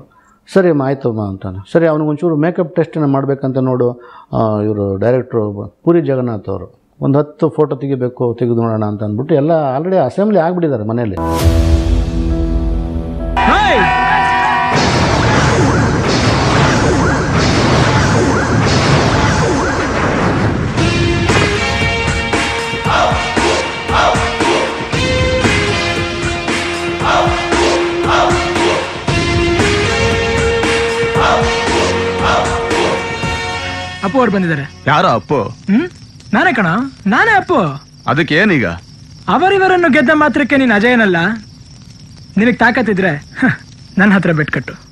ಸರಿ ಅಮ್ಮ ಆಯಿತು ಅಮ್ಮ ಅಂತಾನೆ ಸರಿ ಅವ್ನಿಗೆ ಒಂಚೂರು ಮೇಕಪ್ ಟೆಸ್ಟನ್ನು ಮಾಡಬೇಕಂತ ನೋಡು ಇವರು ಡೈರೆಕ್ಟ್ರು ಪೂರಿ ಜಗನ್ನಾಥ್ ಅವರು ಒಂದು ಹತ್ತು ಫೋಟೋ ತೆಗಿಬೇಕು ತೆಗೆದು ನೋಡೋಣ ಅಂತ ಅಂದ್ಬಿಟ್ಟು ಎಲ್ಲ ಆಲ್ರೆಡಿ ಅಸೆಂಬ್ಲಿ ಆಗಿಬಿಟ್ಟಿದ್ದಾರೆ ಮನೆಯಲ್ಲಿ ಅಪ್ಪು ಅವ್ರು ಬಂದಿದ್ದಾರೆ ಯಾರೋ ಅಪ್ಪು ನಾನೇ ಕಣ ನಾನೇ ಅಪ್ಪು ಅದಕ್ಕೆ ಏನೀಗ ಅವರಿವರನ್ನು ಗೆದ್ದ ಮಾತ್ರಕ್ಕೆ ನೀನು ಅಜಯನಲ್ಲ ನಿನಗೆ ತಾಕತ್ತಿದ್ರೆ ನನ್ನ ಹತ್ರ ಬೆಟ್ಕಟ್ಟು